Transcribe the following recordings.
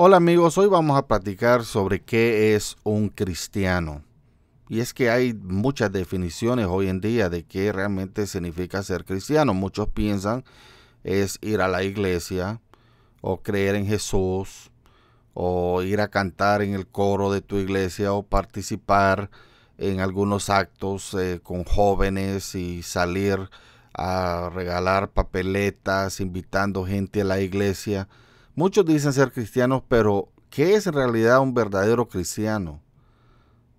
Hola amigos, hoy vamos a platicar sobre qué es un cristiano. Y es que hay muchas definiciones hoy en día de qué realmente significa ser cristiano. Muchos piensan es ir a la iglesia o creer en Jesús o ir a cantar en el coro de tu iglesia o participar en algunos actos eh, con jóvenes y salir a regalar papeletas invitando gente a la iglesia Muchos dicen ser cristianos, pero ¿qué es en realidad un verdadero cristiano?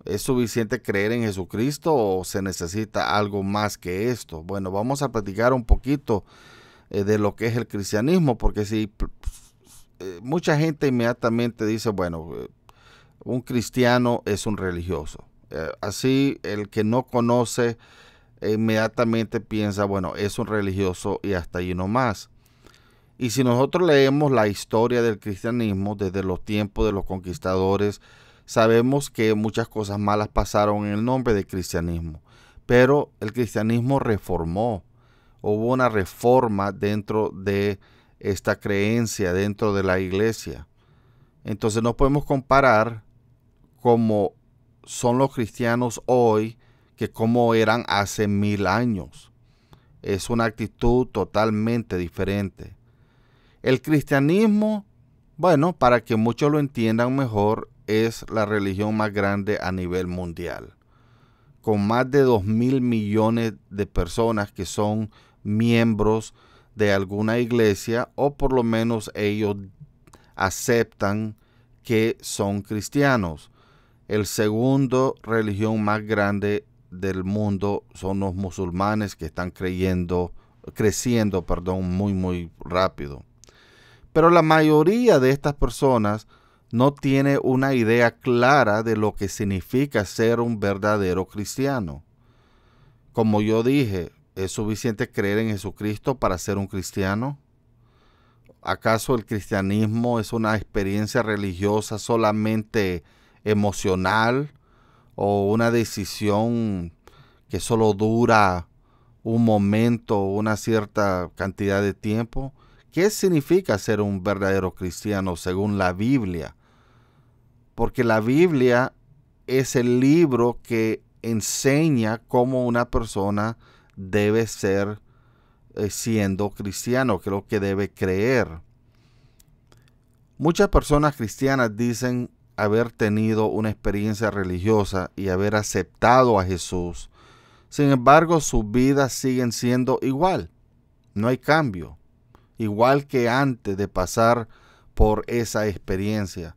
¿Es suficiente creer en Jesucristo o se necesita algo más que esto? Bueno, vamos a platicar un poquito eh, de lo que es el cristianismo, porque si eh, mucha gente inmediatamente dice, bueno, eh, un cristiano es un religioso. así el que no conoce inmediatamente piensa, bueno, es un religioso y hasta ahí no más. Y si nosotros leemos la historia del cristianismo desde los tiempos de los conquistadores, sabemos que muchas cosas malas pasaron en el nombre del cristianismo. Pero el cristianismo reformó, hubo una reforma dentro de esta creencia, dentro de la iglesia. Entonces no podemos comparar cómo son los cristianos hoy que como eran hace mil años. Es una actitud totalmente diferente. El cristianismo, bueno, para que muchos lo entiendan mejor, es la religión más grande a nivel mundial, con más de 2 mil millones de personas que son miembros de alguna iglesia o por lo menos ellos aceptan que son cristianos. El segundo religión más grande del mundo son los musulmanes que están creyendo, creciendo, perdón, muy muy rápido. Pero la mayoría de estas personas no tiene una idea clara de lo que significa ser un verdadero cristiano. Como yo dije, ¿es suficiente creer en Jesucristo para ser un cristiano? ¿Acaso el cristianismo es una experiencia religiosa solamente emocional o una decisión que solo dura un momento, una cierta cantidad de tiempo? ¿Qué significa ser un verdadero cristiano según la Biblia? Porque la Biblia es el libro que enseña cómo una persona debe ser eh, siendo cristiano, que es lo que debe creer. Muchas personas cristianas dicen haber tenido una experiencia religiosa y haber aceptado a Jesús. Sin embargo, sus vidas siguen siendo igual. No hay cambio igual que antes de pasar por esa experiencia.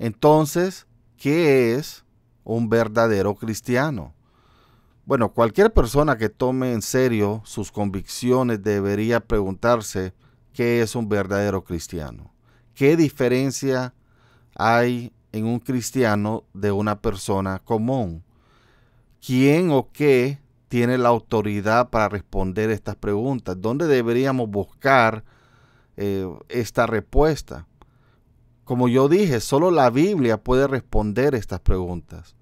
Entonces, ¿qué es un verdadero cristiano? Bueno, cualquier persona que tome en serio sus convicciones debería preguntarse qué es un verdadero cristiano. ¿Qué diferencia hay en un cristiano de una persona común? ¿Quién o qué tiene la autoridad para responder estas preguntas? ¿Dónde deberíamos buscar eh, esta respuesta? Como yo dije, solo la Biblia puede responder estas preguntas.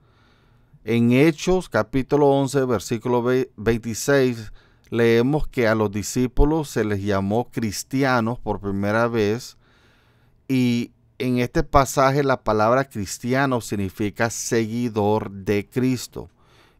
En Hechos capítulo 11, versículo 26, leemos que a los discípulos se les llamó cristianos por primera vez y en este pasaje la palabra cristiano significa seguidor de Cristo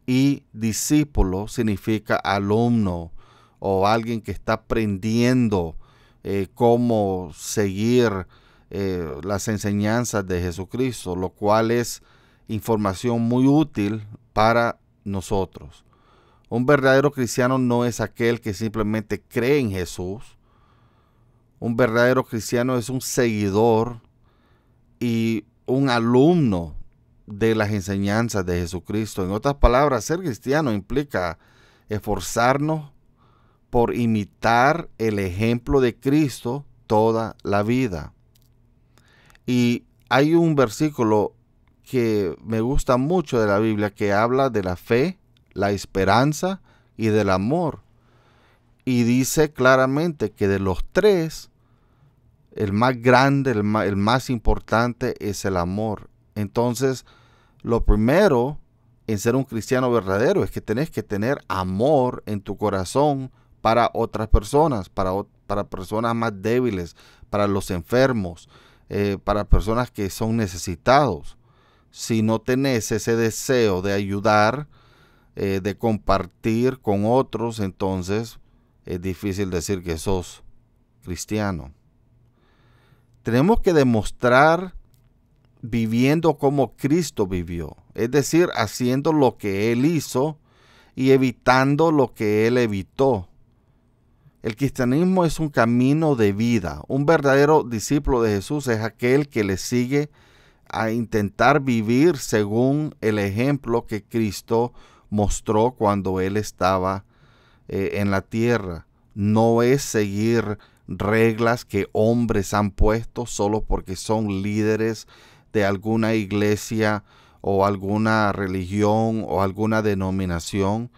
y discípulo significa alumno o alguien que está aprendiendo eh, cómo seguir eh, las enseñanzas de Jesucristo, lo cual es información muy útil para nosotros. Un verdadero cristiano no es aquel que simplemente cree en Jesús. Un verdadero cristiano es un seguidor y un alumno de las enseñanzas de Jesucristo. En otras palabras, ser cristiano implica esforzarnos por imitar el ejemplo de Cristo toda la vida. Y hay un versículo que me gusta mucho de la Biblia que habla de la fe, la esperanza y del amor. Y dice claramente que de los tres, el más grande, el más, importante es el amor. Entonces, lo primero en ser un cristiano verdadero es que tenés que tener amor en tu corazón para otras personas, para, para personas más débiles, para los enfermos, eh, para personas que son necesitados. Si no tenés ese deseo de ayudar, eh, de compartir con otros, entonces es difícil decir que sos cristiano. Tenemos que demostrar viviendo como Cristo vivió, es decir, haciendo lo que Él hizo y evitando lo que Él evitó. El cristianismo es un camino de vida. Un verdadero discípulo de Jesús es aquel que le sigue a intentar vivir según el ejemplo que Cristo mostró cuando Él estaba eh, en la tierra. No es seguir reglas que hombres han puesto solo porque son líderes de alguna iglesia o alguna religión o alguna denominación,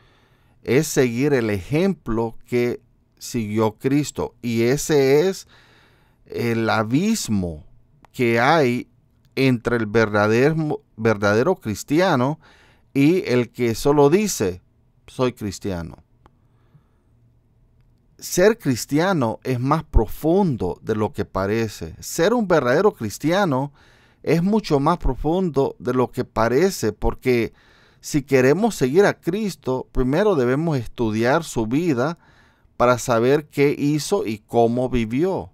es seguir el ejemplo que siguió Cristo. Y ese es el abismo que hay entre el verdadero, cristiano y el que solo dice, soy cristiano. Ser cristiano es más profundo de lo que parece. Ser un verdadero cristiano es mucho más profundo de lo que parece, porque si queremos seguir a Cristo, primero debemos estudiar su vida para saber qué hizo y cómo vivió.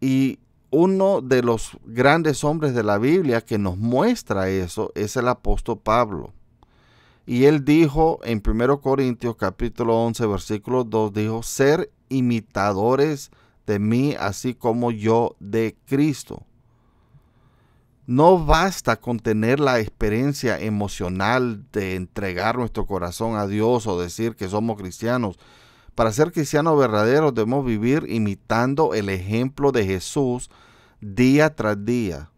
Y uno de los grandes hombres de la Biblia que nos muestra eso es el apóstol Pablo. Y él dijo en 1 Corintios capítulo 11 versículo 2, dijo, ser imitadores de mí así como yo de Cristo. No basta con tener la experiencia emocional de entregar nuestro corazón a Dios o decir que somos cristianos. Para ser cristianos verdaderos debemos vivir imitando el ejemplo de Jesús día tras día.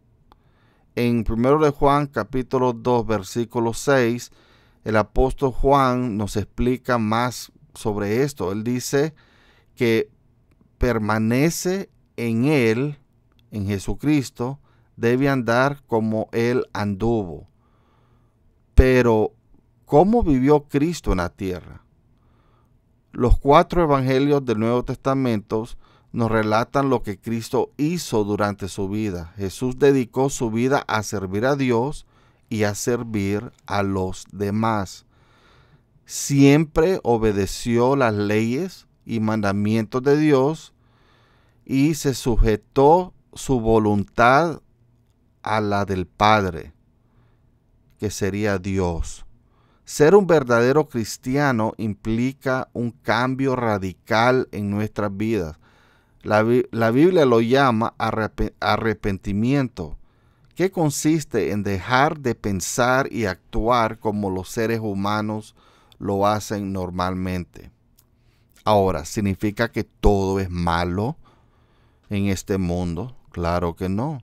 En 1 Juan capítulo 2 versículo 6, el apóstol Juan nos explica más sobre esto. Él dice que permanece en Él, en Jesucristo, debe andar como él anduvo. Pero, ¿cómo vivió Cristo en la tierra? Los cuatro evangelios del Nuevo Testamento nos relatan lo que Cristo hizo durante su vida. Jesús dedicó su vida a servir a Dios y a servir a los demás. Siempre obedeció las leyes y mandamientos de Dios y se sujetó su voluntad a la del Padre, que sería Dios. Ser un verdadero cristiano implica un cambio radical en nuestras vidas. La, Biblia lo llama arrepentimiento, que consiste en dejar de pensar y actuar como los seres humanos lo hacen normalmente. Ahora, ¿significa que todo es malo en este mundo? Claro que no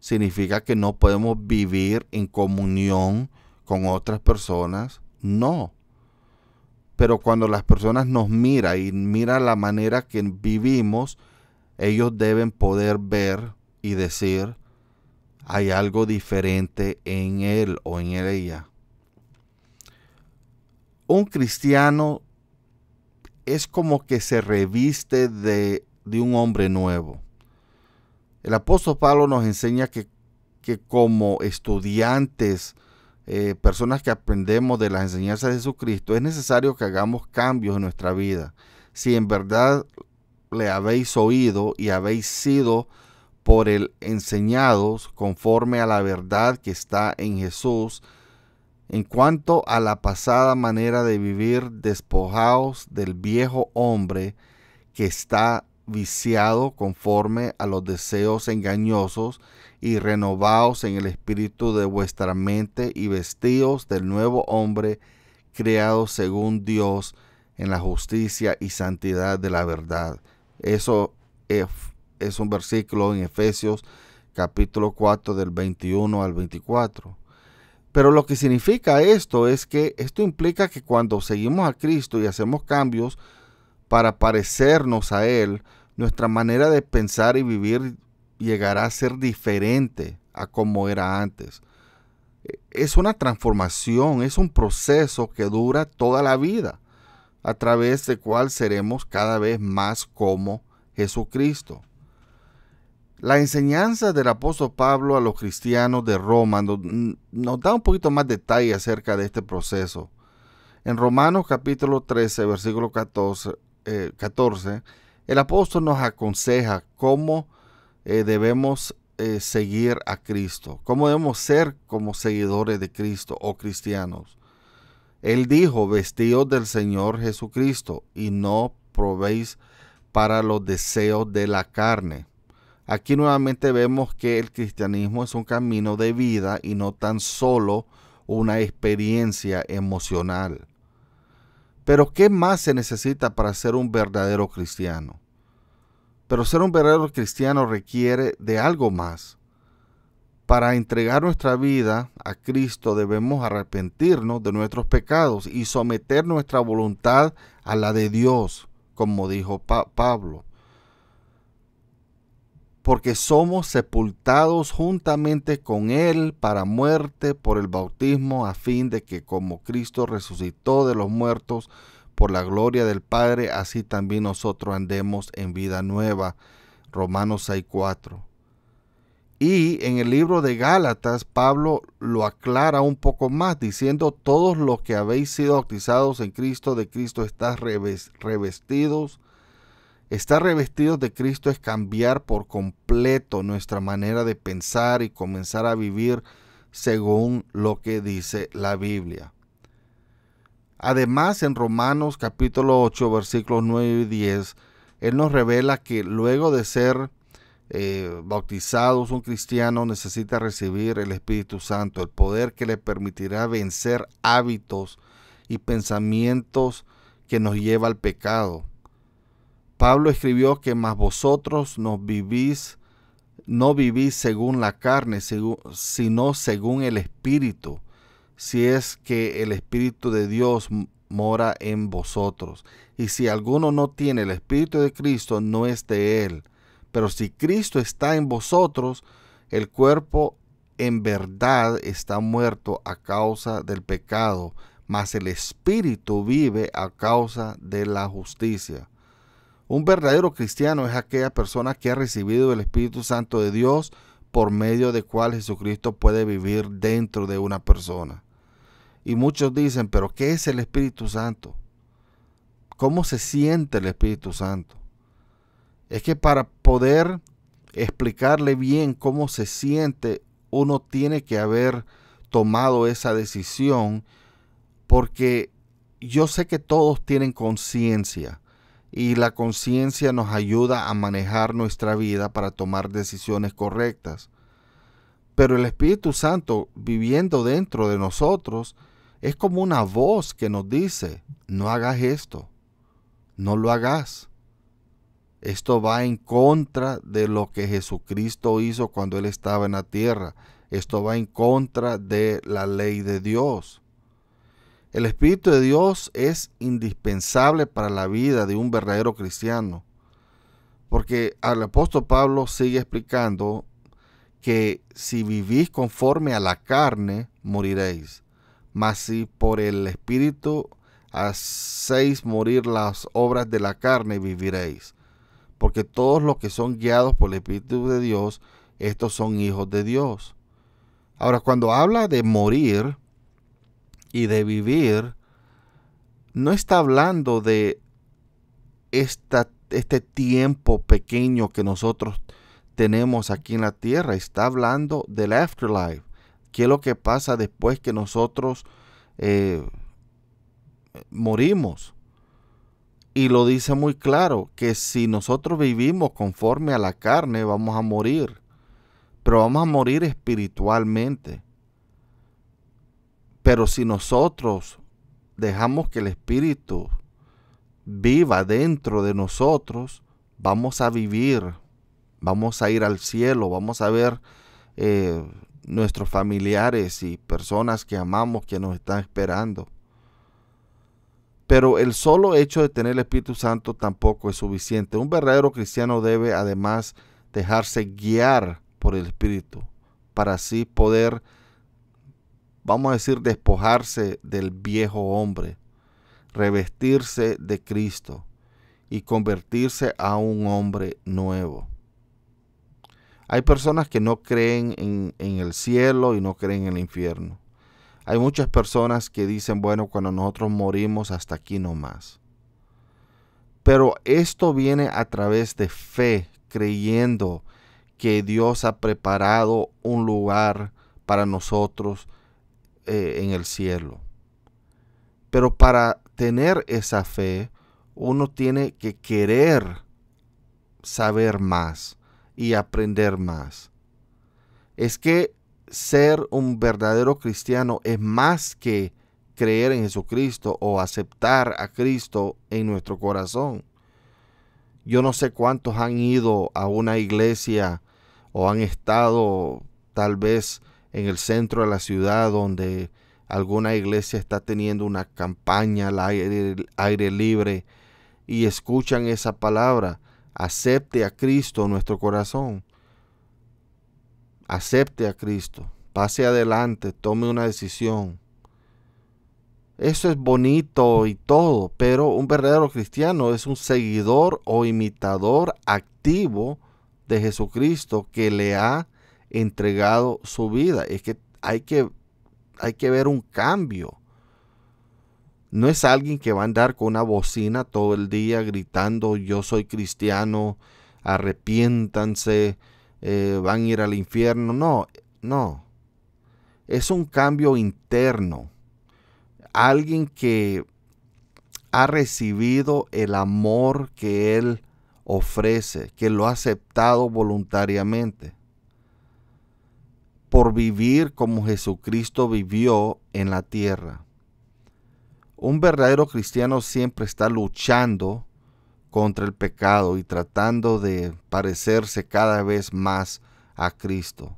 significa que no podemos vivir en comunión con otras personas. No. Pero cuando las personas nos miran y miran la manera que vivimos, ellos deben poder ver y decir, hay algo diferente en él o en ella. Un cristiano es como que se reviste de, de un hombre nuevo el apóstol Pablo nos enseña que, como estudiantes, eh, personas que aprendemos de las enseñanzas de Jesucristo, es necesario que hagamos cambios en nuestra vida. Si en verdad le habéis oído y habéis sido por él enseñados conforme a la verdad que está en Jesús, en cuanto a la pasada manera de vivir, despojados del viejo hombre que está viciado conforme a los deseos engañosos y renovaos en el espíritu de vuestra mente y vestidos del nuevo hombre creado según Dios en la justicia y santidad de la verdad. Eso es, es un versículo en Efesios capítulo 4 del 21 al 24. Pero lo que significa esto es que esto implica que cuando seguimos a Cristo y hacemos cambios para parecernos a Él, nuestra manera de pensar y vivir llegará a ser diferente a como era antes. E-, es una transformación, es un proceso que dura toda la vida, a través del cual seremos cada vez más como Jesucristo. La enseñanza del apóstol Pablo a los cristianos de Roma nos, da un poquito más detalle acerca de este proceso. En Romanos capítulo 13, versículo 14, 14 eh, el apóstol nos aconseja cómo eh, debemos eh, seguir a Cristo, cómo debemos ser como seguidores de Cristo o cristianos. Él dijo, vestidos del Señor Jesucristo y no probéis para los deseos de la carne. Aquí nuevamente vemos que el cristianismo es un camino de vida y no tan solo una experiencia emocional. Pero ¿qué más se necesita para ser un verdadero cristiano? Pero ser un verdadero cristiano requiere de algo más. Para entregar nuestra vida a Cristo debemos arrepentirnos de nuestros pecados y someter nuestra voluntad a la de Dios, como dijo Pablo porque somos sepultados juntamente con Él para muerte por el bautismo, a fin de que como Cristo resucitó de los muertos por la gloria del Padre, así también nosotros andemos en vida nueva. Romanos 6.4. Y en el libro de Gálatas, Pablo lo aclara un poco más, diciendo, todos los que habéis sido bautizados en Cristo, de Cristo estás revestidos Estar revestidos de Cristo es cambiar por completo nuestra manera de pensar y comenzar a vivir según lo que dice la Biblia. Además, en Romanos capítulo 8, versículos 9 y 10, Él nos revela que luego de ser eh, bautizados, un cristiano necesita recibir el Espíritu Santo, el poder que le permitirá vencer hábitos y pensamientos que nos lleva al pecado. Pablo escribió que más vosotros no vivís, no vivís según la carne, sino según el Espíritu, si es que el Espíritu de Dios mora en vosotros. Y si alguno no tiene el Espíritu de Cristo, no es de él. Pero si Cristo está en vosotros, el cuerpo en verdad está muerto a causa del pecado, mas el Espíritu vive a causa de la justicia. Un verdadero cristiano es aquella persona que ha recibido el Espíritu Santo de Dios por medio de cual Jesucristo puede vivir dentro de una persona. Y muchos dicen, pero ¿qué es el Espíritu Santo? ¿Cómo se siente el Espíritu Santo? Es que para poder explicarle bien cómo se siente, uno tiene que haber tomado esa decisión porque yo sé que todos tienen conciencia y la conciencia nos ayuda a manejar nuestra vida para tomar decisiones correctas. Pero el Espíritu Santo viviendo dentro de nosotros es como una voz que nos dice, no hagas esto, no lo hagas. Esto va en contra de lo que Jesucristo hizo cuando Él estaba en la tierra. Esto va en contra de la ley de Dios. El Espíritu de Dios es indispensable para la vida de un verdadero cristiano, porque al apóstol Pablo sigue explicando que si vivís conforme a la carne, moriréis, mas si por el Espíritu hacéis morir las obras de la carne, viviréis, porque todos los que son guiados por el Espíritu de Dios, estos son hijos de Dios. Ahora, cuando habla de morir, y de vivir, no está hablando de esta, este tiempo pequeño que nosotros tenemos aquí en la tierra, está hablando del afterlife, qué es lo que pasa después que nosotros eh, morimos. Y lo dice muy claro, que si nosotros vivimos conforme a la carne, vamos a morir, pero vamos a morir espiritualmente. Pero si nosotros dejamos que el Espíritu viva dentro de nosotros, vamos a vivir, vamos a ir al cielo, vamos a ver eh, nuestros familiares y personas que amamos que nos están esperando. Pero el solo hecho de tener el Espíritu Santo tampoco es suficiente. Un verdadero cristiano debe además dejarse guiar por el Espíritu para así poder vamos a decir, despojarse del viejo hombre, revestirse de Cristo y convertirse a un hombre nuevo. Hay personas que no creen en, en, el cielo y no creen en el infierno. Hay muchas personas que dicen, bueno, cuando nosotros morimos hasta aquí no más. Pero esto viene a través de fe, creyendo que Dios ha preparado un lugar para nosotros eh, en el cielo. Pero para tener esa fe, uno tiene que querer saber más y aprender más. Es que ser un verdadero cristiano es más que creer en Jesucristo o aceptar a Cristo en nuestro corazón. Yo no sé cuántos han ido a una iglesia o han estado tal vez en el centro de la ciudad donde alguna iglesia está teniendo una campaña al aire, libre y escuchan esa palabra, acepte a Cristo en nuestro corazón. Acepte a Cristo, pase adelante, tome una decisión. Eso es bonito y todo, pero un verdadero cristiano es un seguidor o imitador activo de Jesucristo que le ha entregado su vida. Es que hay que, hay que ver un cambio. No es alguien que va a andar con una bocina todo el día gritando yo soy cristiano, arrepiéntanse, eh, van a ir al infierno. No, no. Es un cambio interno. Alguien que ha recibido el amor que Él ofrece, que lo ha aceptado voluntariamente por vivir como Jesucristo vivió en la tierra. Un verdadero cristiano siempre está luchando contra el pecado y tratando de parecerse cada vez más a Cristo.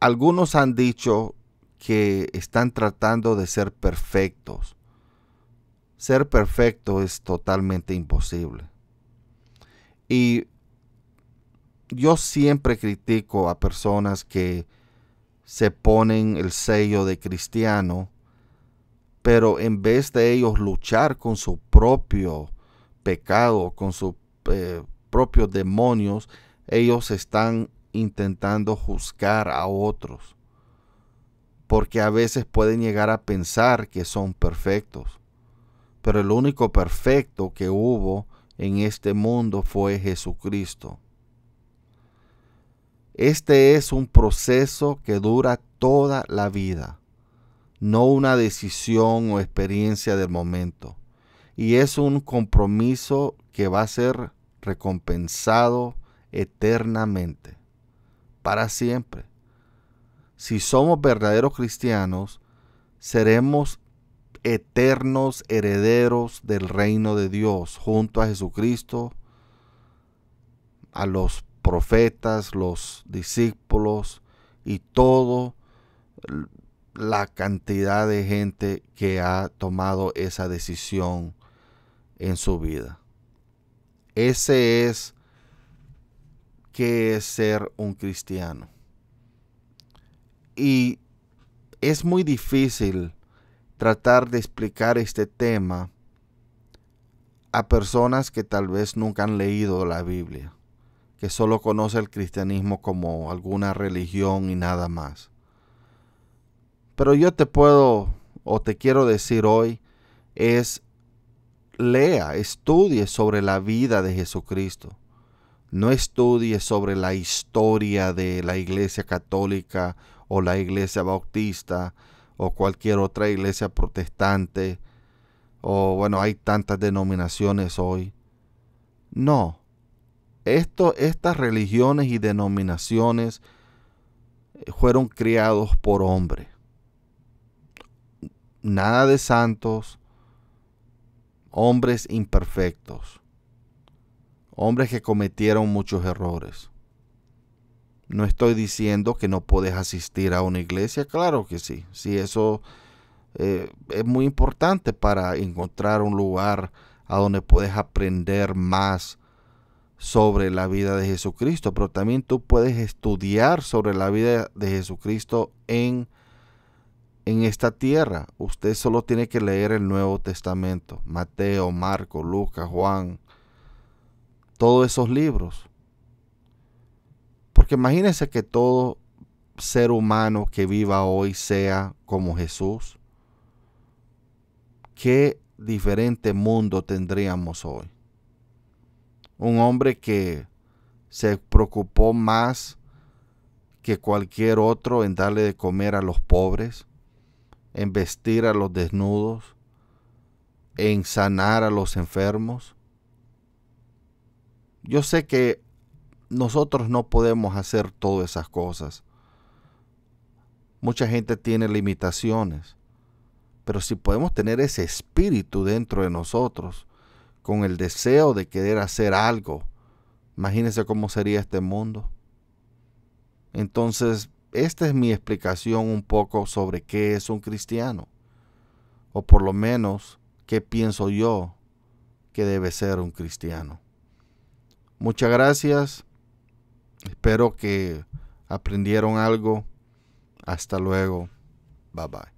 Algunos han dicho que están tratando de ser perfectos. Ser perfecto es totalmente imposible. Y yo siempre critico a personas que se ponen el sello de cristiano, pero en vez de ellos luchar con su propio pecado, con sus eh, propios demonios, ellos están intentando juzgar a otros, porque a veces pueden llegar a pensar que son perfectos, pero el único perfecto que hubo en este mundo fue Jesucristo. Este es un proceso que dura toda la vida, no una decisión o experiencia del momento. Y es un compromiso que va a ser recompensado eternamente, para siempre. Si somos verdaderos cristianos, seremos eternos herederos del reino de Dios junto a Jesucristo, a los profetas, los discípulos y toda la cantidad de gente que ha tomado esa decisión en su vida. Ese es que es ser un cristiano. Y es muy difícil tratar de explicar este tema a personas que tal vez nunca han leído la Biblia que solo conoce el cristianismo como alguna religión y nada más. Pero yo te puedo o te quiero decir hoy es lea, estudie sobre la vida de Jesucristo. No estudie sobre la historia de la iglesia católica o la iglesia bautista o cualquier otra iglesia protestante o bueno, hay tantas denominaciones hoy. No, esto, estas religiones y denominaciones eh, fueron criados por hombres. Nada de santos, hombres imperfectos, hombres que cometieron muchos errores. No estoy diciendo que no puedes asistir a una iglesia, claro que sí. Si eso eh, es muy importante para encontrar un lugar a donde puedes aprender más sobre la vida de Jesucristo, pero también tú puedes estudiar sobre la vida de Jesucristo en, en esta tierra. Usted solo tiene que leer el Nuevo Testamento, Mateo, Marco, Lucas, Juan, todos esos libros. Porque imagínese que todo ser humano que viva hoy sea como Jesús. Qué diferente mundo tendríamos hoy un hombre que se preocupó más que cualquier otro en darle de comer a los pobres, en vestir a los desnudos, en sanar a los enfermos. Yo sé que nosotros no podemos hacer todas esas cosas. Mucha gente tiene limitaciones, pero si podemos tener ese espíritu dentro de nosotros, con el deseo de querer hacer algo. Imagínense cómo sería este mundo. Entonces, esta es mi explicación un poco sobre qué es un cristiano, o por lo menos qué pienso yo que debe ser un cristiano. Muchas gracias, espero que aprendieron algo. Hasta luego, bye bye.